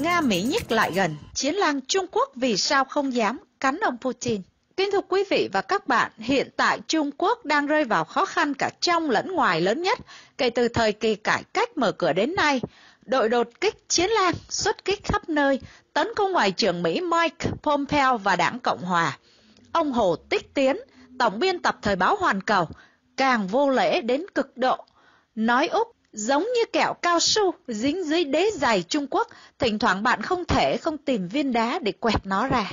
Nga Mỹ nhích lại gần, chiến lang Trung Quốc vì sao không dám cắn ông Putin? Kính thưa quý vị và các bạn, hiện tại Trung Quốc đang rơi vào khó khăn cả trong lẫn ngoài lớn nhất kể từ thời kỳ cải cách mở cửa đến nay. Đội đột kích chiến lan xuất kích khắp nơi, tấn công Ngoại trưởng Mỹ Mike Pompeo và đảng Cộng Hòa. Ông Hồ Tích Tiến, tổng biên tập thời báo Hoàn Cầu, càng vô lễ đến cực độ, nói Úc Giống như kẹo cao su dính dưới đế giày Trung Quốc, thỉnh thoảng bạn không thể không tìm viên đá để quẹt nó ra.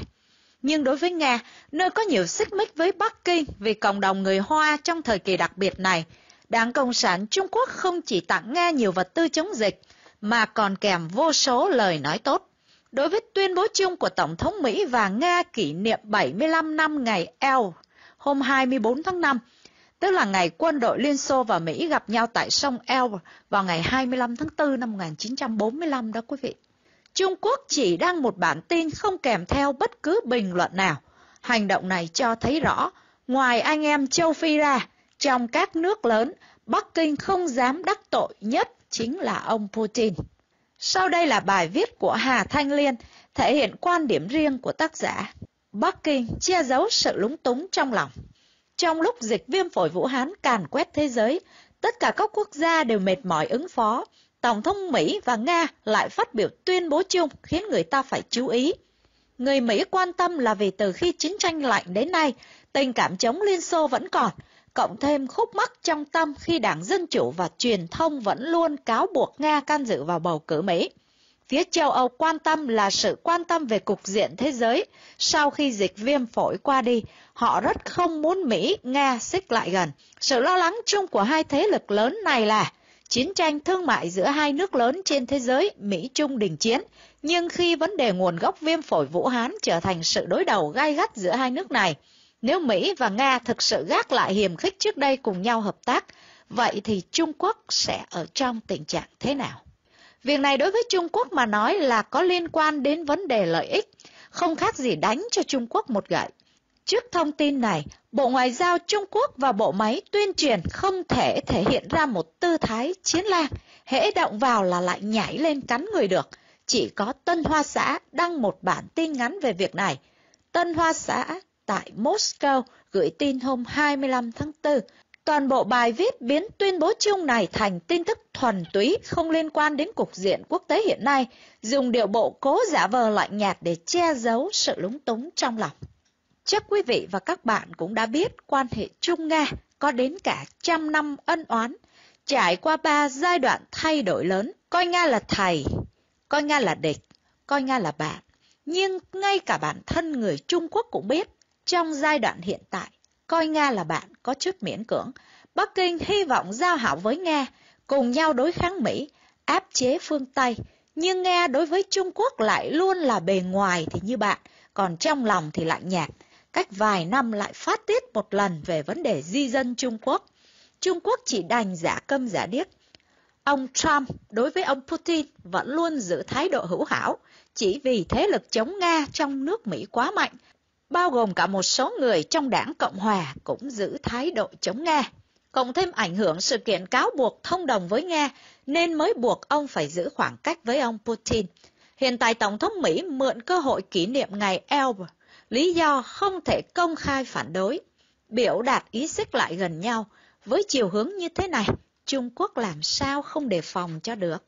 Nhưng đối với Nga, nơi có nhiều xích mích với Bắc Kinh vì cộng đồng người Hoa trong thời kỳ đặc biệt này, Đảng Cộng sản Trung Quốc không chỉ tặng Nga nhiều vật tư chống dịch, mà còn kèm vô số lời nói tốt. Đối với tuyên bố chung của Tổng thống Mỹ và Nga kỷ niệm 75 năm ngày L, hôm 24 tháng 5 tức là ngày quân đội Liên Xô và Mỹ gặp nhau tại sông Elbe vào ngày 25 tháng 4 năm 1945 đó quý vị. Trung Quốc chỉ đăng một bản tin không kèm theo bất cứ bình luận nào. Hành động này cho thấy rõ, ngoài anh em châu Phi ra, trong các nước lớn, Bắc Kinh không dám đắc tội nhất chính là ông Putin. Sau đây là bài viết của Hà Thanh Liên thể hiện quan điểm riêng của tác giả. Bắc Kinh che giấu sự lúng túng trong lòng. Trong lúc dịch viêm phổi Vũ Hán càn quét thế giới, tất cả các quốc gia đều mệt mỏi ứng phó. Tổng thống Mỹ và Nga lại phát biểu tuyên bố chung khiến người ta phải chú ý. Người Mỹ quan tâm là vì từ khi chiến tranh lạnh đến nay, tình cảm chống Liên Xô vẫn còn, cộng thêm khúc mắc trong tâm khi đảng Dân Chủ và truyền thông vẫn luôn cáo buộc Nga can dự vào bầu cử Mỹ. Phía châu Âu quan tâm là sự quan tâm về cục diện thế giới. Sau khi dịch viêm phổi qua đi, họ rất không muốn Mỹ, Nga xích lại gần. Sự lo lắng chung của hai thế lực lớn này là chiến tranh thương mại giữa hai nước lớn trên thế giới, Mỹ-Trung đình chiến. Nhưng khi vấn đề nguồn gốc viêm phổi Vũ Hán trở thành sự đối đầu gai gắt giữa hai nước này, nếu Mỹ và Nga thực sự gác lại hiềm khích trước đây cùng nhau hợp tác, vậy thì Trung Quốc sẽ ở trong tình trạng thế nào? Việc này đối với Trung Quốc mà nói là có liên quan đến vấn đề lợi ích, không khác gì đánh cho Trung Quốc một gậy. Trước thông tin này, Bộ Ngoại giao Trung Quốc và bộ máy tuyên truyền không thể thể hiện ra một tư thái chiến lang, hễ động vào là lại nhảy lên cắn người được. Chỉ có Tân Hoa xã đăng một bản tin ngắn về việc này. Tân Hoa xã tại Moscow gửi tin hôm 25 tháng 4 Toàn bộ bài viết biến tuyên bố chung này thành tin tức thuần túy không liên quan đến cục diện quốc tế hiện nay, dùng điệu bộ cố giả vờ lạnh nhạt để che giấu sự lúng túng trong lòng. Chắc quý vị và các bạn cũng đã biết quan hệ Trung-Nga có đến cả trăm năm ân oán, trải qua ba giai đoạn thay đổi lớn, coi Nga là thầy, coi Nga là địch, coi Nga là bạn. Nhưng ngay cả bản thân người Trung Quốc cũng biết, trong giai đoạn hiện tại, coi Nga là bạn có chút miễn cưỡng. Bắc Kinh hy vọng giao hảo với Nga, cùng nhau đối kháng Mỹ, áp chế phương Tây. Nhưng Nga đối với Trung Quốc lại luôn là bề ngoài thì như bạn, còn trong lòng thì lạnh nhạt. Cách vài năm lại phát tiết một lần về vấn đề di dân Trung Quốc. Trung Quốc chỉ đành giả câm giả điếc. Ông Trump đối với ông Putin vẫn luôn giữ thái độ hữu hảo, chỉ vì thế lực chống Nga trong nước Mỹ quá mạnh bao gồm cả một số người trong đảng Cộng Hòa cũng giữ thái độ chống Nga. Cộng thêm ảnh hưởng sự kiện cáo buộc thông đồng với Nga nên mới buộc ông phải giữ khoảng cách với ông Putin. Hiện tại Tổng thống Mỹ mượn cơ hội kỷ niệm ngày Elbe, lý do không thể công khai phản đối. Biểu đạt ý xích lại gần nhau, với chiều hướng như thế này, Trung Quốc làm sao không đề phòng cho được.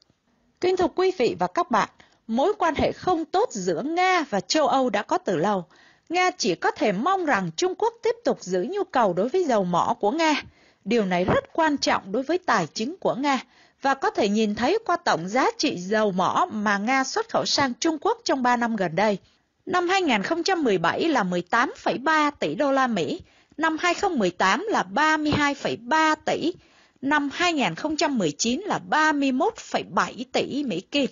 Kính thưa quý vị và các bạn, mối quan hệ không tốt giữa Nga và châu Âu đã có từ lâu. Nga chỉ có thể mong rằng Trung Quốc tiếp tục giữ nhu cầu đối với dầu mỏ của Nga. Điều này rất quan trọng đối với tài chính của Nga và có thể nhìn thấy qua tổng giá trị dầu mỏ mà Nga xuất khẩu sang Trung Quốc trong 3 năm gần đây. Năm 2017 là 18,3 tỷ đô la Mỹ, năm 2018 là 32,3 tỷ, năm 2019 là 31,7 tỷ Mỹ Kim.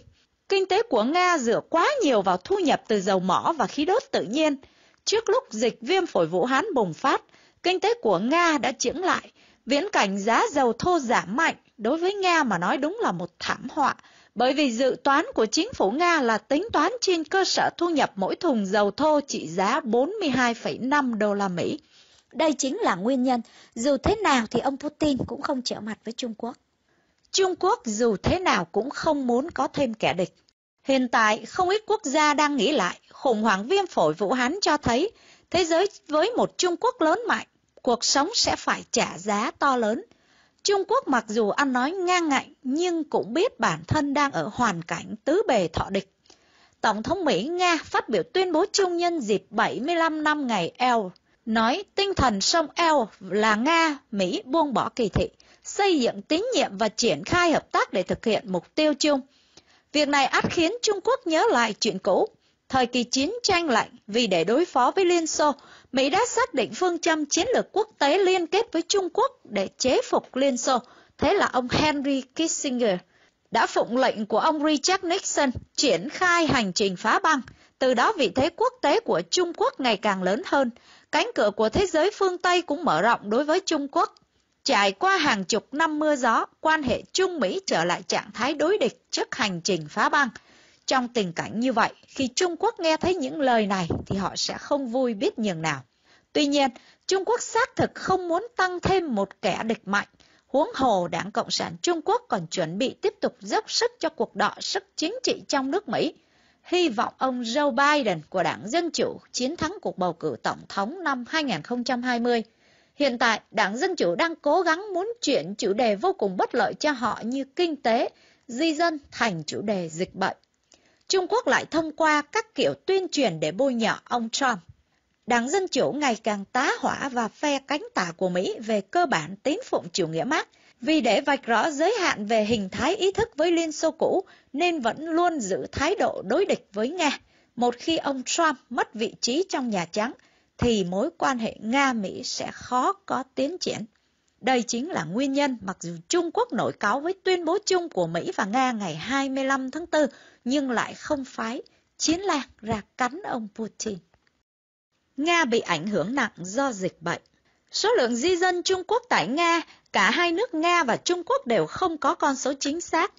Kinh tế của Nga dựa quá nhiều vào thu nhập từ dầu mỏ và khí đốt tự nhiên – Trước lúc dịch viêm phổi Vũ Hán bùng phát, kinh tế của Nga đã chững lại. Viễn cảnh giá dầu thô giảm mạnh đối với Nga mà nói đúng là một thảm họa, bởi vì dự toán của chính phủ Nga là tính toán trên cơ sở thu nhập mỗi thùng dầu thô trị giá 42,5 đô la Mỹ. Đây chính là nguyên nhân, dù thế nào thì ông Putin cũng không trở mặt với Trung Quốc. Trung Quốc dù thế nào cũng không muốn có thêm kẻ địch. Hiện tại, không ít quốc gia đang nghĩ lại khủng hoảng viêm phổi Vũ Hán cho thấy thế giới với một Trung Quốc lớn mạnh, cuộc sống sẽ phải trả giá to lớn. Trung Quốc mặc dù ăn nói ngang ngạnh nhưng cũng biết bản thân đang ở hoàn cảnh tứ bề thọ địch. Tổng thống Mỹ Nga phát biểu tuyên bố chung nhân dịp 75 năm ngày eo, nói tinh thần sông eo là Nga, Mỹ buông bỏ kỳ thị, xây dựng tín nhiệm và triển khai hợp tác để thực hiện mục tiêu chung – Việc này át khiến Trung Quốc nhớ lại chuyện cũ. Thời kỳ chiến tranh lạnh, vì để đối phó với Liên Xô, Mỹ đã xác định phương châm chiến lược quốc tế liên kết với Trung Quốc để chế phục Liên Xô. Thế là ông Henry Kissinger đã phụng lệnh của ông Richard Nixon triển khai hành trình phá băng. Từ đó vị thế quốc tế của Trung Quốc ngày càng lớn hơn, cánh cửa của thế giới phương Tây cũng mở rộng đối với Trung Quốc. Trải qua hàng chục năm mưa gió, quan hệ Trung Mỹ trở lại trạng thái đối địch trước hành trình phá băng. Trong tình cảnh như vậy, khi Trung Quốc nghe thấy những lời này thì họ sẽ không vui biết nhường nào. Tuy nhiên, Trung Quốc xác thực không muốn tăng thêm một kẻ địch mạnh. Huống hồ Đảng Cộng sản Trung Quốc còn chuẩn bị tiếp tục dốc sức cho cuộc đọ sức chính trị trong nước Mỹ. Hy vọng ông Joe Biden của Đảng Dân Chủ chiến thắng cuộc bầu cử Tổng thống năm 2020. Hiện tại, Đảng Dân Chủ đang cố gắng muốn chuyển chủ đề vô cùng bất lợi cho họ như kinh tế, di dân thành chủ đề dịch bệnh. Trung Quốc lại thông qua các kiểu tuyên truyền để bôi nhọ ông Trump. Đảng Dân Chủ ngày càng tá hỏa và phe cánh tả của Mỹ về cơ bản tín phụng chủ nghĩa Mark, vì để vạch rõ giới hạn về hình thái ý thức với Liên Xô cũ nên vẫn luôn giữ thái độ đối địch với Nga. Một khi ông Trump mất vị trí trong Nhà Trắng, thì mối quan hệ Nga-Mỹ sẽ khó có tiến triển. Đây chính là nguyên nhân mặc dù Trung Quốc nổi cáo với tuyên bố chung của Mỹ và Nga ngày 25 tháng 4 nhưng lại không phái chiến lạc ra cắn ông Putin. Nga bị ảnh hưởng nặng do dịch bệnh. Số lượng di dân Trung Quốc tại Nga, cả hai nước Nga và Trung Quốc đều không có con số chính xác.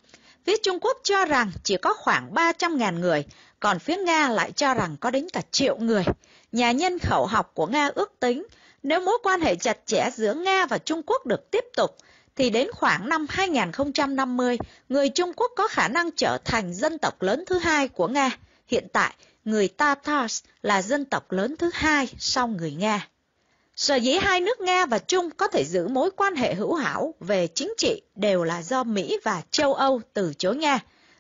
Phía Trung Quốc cho rằng chỉ có khoảng 300.000 người, còn phía Nga lại cho rằng có đến cả triệu người. Nhà nhân khẩu học của Nga ước tính, nếu mối quan hệ chặt chẽ giữa Nga và Trung Quốc được tiếp tục, thì đến khoảng năm 2050, người Trung Quốc có khả năng trở thành dân tộc lớn thứ hai của Nga. Hiện tại, người Tatars là dân tộc lớn thứ hai sau người Nga. Sở dĩ hai nước Nga và Trung có thể giữ mối quan hệ hữu hảo về chính trị đều là do Mỹ và châu Âu từ chối Nga.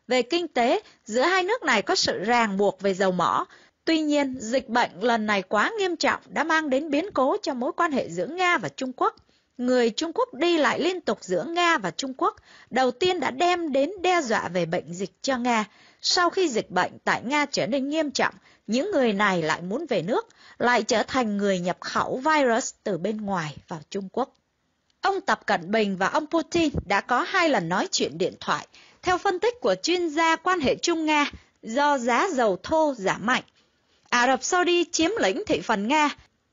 Về kinh tế, giữa hai nước này có sự ràng buộc về dầu mỏ. Tuy nhiên, dịch bệnh lần này quá nghiêm trọng đã mang đến biến cố cho mối quan hệ giữa Nga và Trung Quốc. Người Trung Quốc đi lại liên tục giữa Nga và Trung Quốc, đầu tiên đã đem đến đe dọa về bệnh dịch cho Nga. Sau khi dịch bệnh tại Nga trở nên nghiêm trọng, những người này lại muốn về nước, lại trở thành người nhập khẩu virus từ bên ngoài vào Trung Quốc. Ông Tập Cận Bình và ông Putin đã có hai lần nói chuyện điện thoại, theo phân tích của chuyên gia quan hệ Trung Nga, do giá dầu thô giảm mạnh, Ả Rập Saudi chiếm lĩnh thị phần Nga.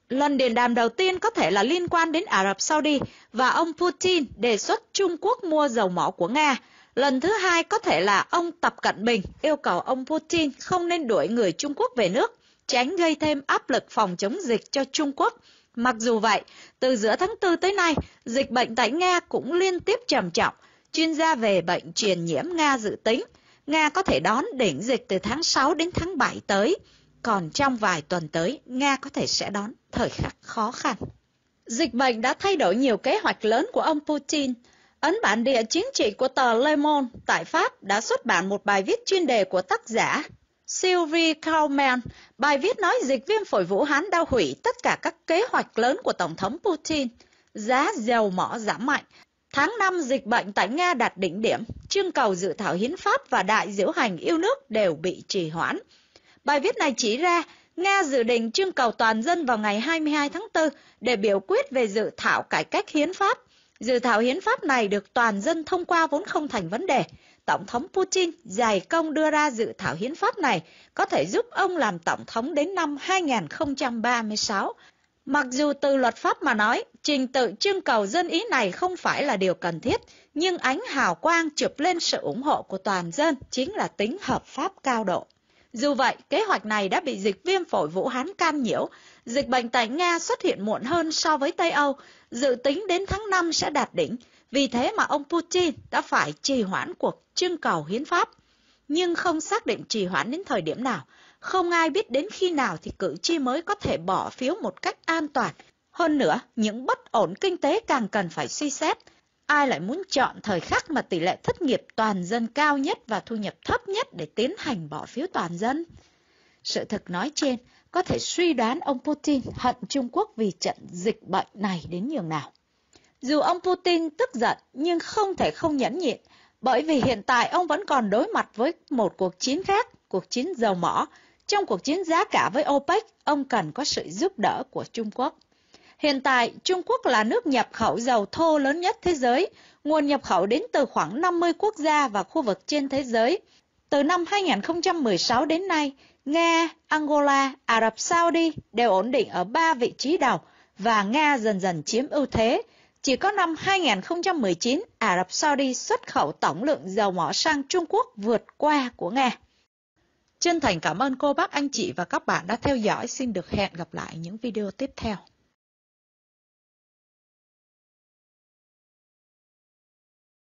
Lần điện đàm đầu tiên có thể là liên quan đến Ả Rập Saudi và ông Putin đề xuất Trung Quốc mua dầu mỏ của Nga. Lần thứ hai có thể là ông Tập Cận Bình yêu cầu ông Putin không nên đuổi người Trung Quốc về nước, tránh gây thêm áp lực phòng chống dịch cho Trung Quốc. Mặc dù vậy, từ giữa tháng 4 tới nay, dịch bệnh tại Nga cũng liên tiếp trầm trọng. Chuyên gia về bệnh truyền nhiễm Nga dự tính, Nga có thể đón đỉnh dịch từ tháng 6 đến tháng 7 tới, còn trong vài tuần tới, Nga có thể sẽ đón thời khắc khó khăn. Dịch bệnh đã thay đổi nhiều kế hoạch lớn của ông Putin. Ấn bản địa chính trị của tờ Le Monde tại Pháp đã xuất bản một bài viết chuyên đề của tác giả Sylvie Kauman. Bài viết nói dịch viêm phổi Vũ Hán đã hủy tất cả các kế hoạch lớn của Tổng thống Putin. Giá dầu mỏ giảm mạnh, Tháng 5 dịch bệnh tại Nga đạt đỉnh điểm, trưng cầu dự thảo hiến pháp và đại diễu hành yêu nước đều bị trì hoãn. Bài viết này chỉ ra Nga dự định trưng cầu toàn dân vào ngày 22 tháng 4 để biểu quyết về dự thảo cải cách hiến pháp. Dự thảo hiến pháp này được toàn dân thông qua vốn không thành vấn đề. Tổng thống Putin dày công đưa ra dự thảo hiến pháp này có thể giúp ông làm tổng thống đến năm 2036. Mặc dù từ luật pháp mà nói, Trình tự trưng cầu dân ý này không phải là điều cần thiết, nhưng ánh hào quang chụp lên sự ủng hộ của toàn dân chính là tính hợp pháp cao độ. Dù vậy, kế hoạch này đã bị dịch viêm phổi Vũ Hán can nhiễu. Dịch bệnh tại Nga xuất hiện muộn hơn so với Tây Âu, dự tính đến tháng 5 sẽ đạt đỉnh. Vì thế mà ông Putin đã phải trì hoãn cuộc trưng cầu hiến pháp. Nhưng không xác định trì hoãn đến thời điểm nào. Không ai biết đến khi nào thì cử tri mới có thể bỏ phiếu một cách an toàn hơn nữa, những bất ổn kinh tế càng cần phải suy xét. Ai lại muốn chọn thời khắc mà tỷ lệ thất nghiệp toàn dân cao nhất và thu nhập thấp nhất để tiến hành bỏ phiếu toàn dân? Sự thực nói trên có thể suy đoán ông Putin hận Trung Quốc vì trận dịch bệnh này đến nhường nào. Dù ông Putin tức giận nhưng không thể không nhẫn nhịn, bởi vì hiện tại ông vẫn còn đối mặt với một cuộc chiến khác, cuộc chiến dầu mỏ. Trong cuộc chiến giá cả với OPEC, ông cần có sự giúp đỡ của Trung Quốc. Hiện tại, Trung Quốc là nước nhập khẩu dầu thô lớn nhất thế giới, nguồn nhập khẩu đến từ khoảng 50 quốc gia và khu vực trên thế giới. Từ năm 2016 đến nay, Nga, Angola, Ả Rập Saudi đều ổn định ở ba vị trí đầu và Nga dần dần chiếm ưu thế. Chỉ có năm 2019, Ả Rập Saudi xuất khẩu tổng lượng dầu mỏ sang Trung Quốc vượt qua của Nga. Chân thành cảm ơn cô bác anh chị và các bạn đã theo dõi. Xin được hẹn gặp lại những video tiếp theo.